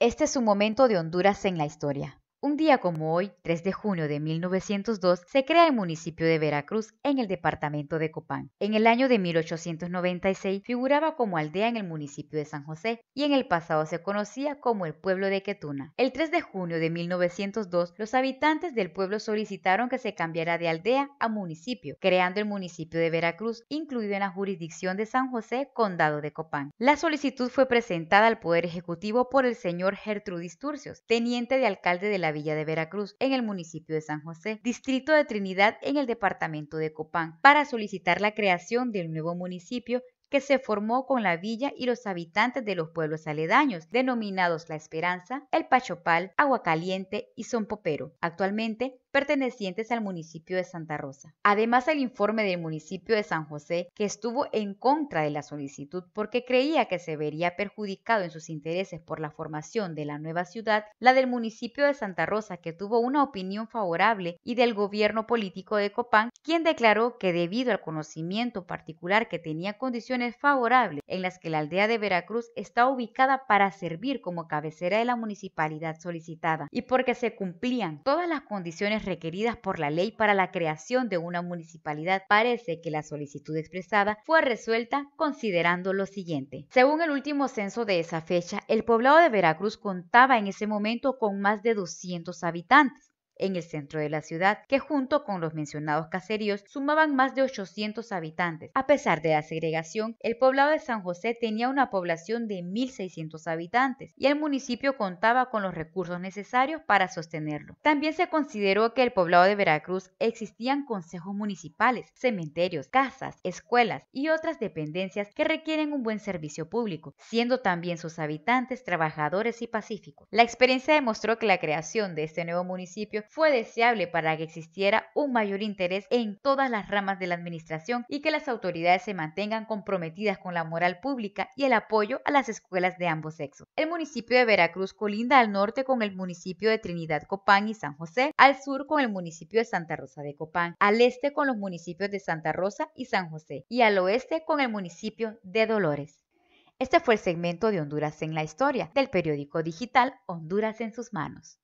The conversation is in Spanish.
Este es un momento de Honduras en la historia. Un día como hoy, 3 de junio de 1902, se crea el municipio de Veracruz en el departamento de Copán. En el año de 1896 figuraba como aldea en el municipio de San José y en el pasado se conocía como el pueblo de Quetuna. El 3 de junio de 1902, los habitantes del pueblo solicitaron que se cambiara de aldea a municipio, creando el municipio de Veracruz, incluido en la jurisdicción de San José, condado de Copán. La solicitud fue presentada al Poder Ejecutivo por el señor Gertrudis Turcios, teniente de alcalde de la Villa de Veracruz, en el municipio de San José, distrito de Trinidad, en el departamento de Copán, para solicitar la creación del nuevo municipio que se formó con la villa y los habitantes de los pueblos aledaños, denominados La Esperanza, El Pachopal, Caliente y Son Popero. Actualmente pertenecientes al municipio de Santa Rosa. Además, el informe del municipio de San José, que estuvo en contra de la solicitud porque creía que se vería perjudicado en sus intereses por la formación de la nueva ciudad, la del municipio de Santa Rosa, que tuvo una opinión favorable, y del gobierno político de Copán, quien declaró que debido al conocimiento particular que tenía condiciones favorables en las que la aldea de Veracruz está ubicada para servir como cabecera de la municipalidad solicitada y porque se cumplían todas las condiciones requeridas por la ley para la creación de una municipalidad, parece que la solicitud expresada fue resuelta considerando lo siguiente. Según el último censo de esa fecha, el poblado de Veracruz contaba en ese momento con más de 200 habitantes en el centro de la ciudad, que junto con los mencionados caseríos sumaban más de 800 habitantes. A pesar de la segregación, el poblado de San José tenía una población de 1.600 habitantes y el municipio contaba con los recursos necesarios para sostenerlo. También se consideró que el poblado de Veracruz existían consejos municipales, cementerios, casas, escuelas y otras dependencias que requieren un buen servicio público, siendo también sus habitantes trabajadores y pacíficos. La experiencia demostró que la creación de este nuevo municipio fue deseable para que existiera un mayor interés en todas las ramas de la administración y que las autoridades se mantengan comprometidas con la moral pública y el apoyo a las escuelas de ambos sexos. El municipio de Veracruz colinda al norte con el municipio de Trinidad Copán y San José, al sur con el municipio de Santa Rosa de Copán, al este con los municipios de Santa Rosa y San José y al oeste con el municipio de Dolores. Este fue el segmento de Honduras en la historia del periódico digital Honduras en sus manos.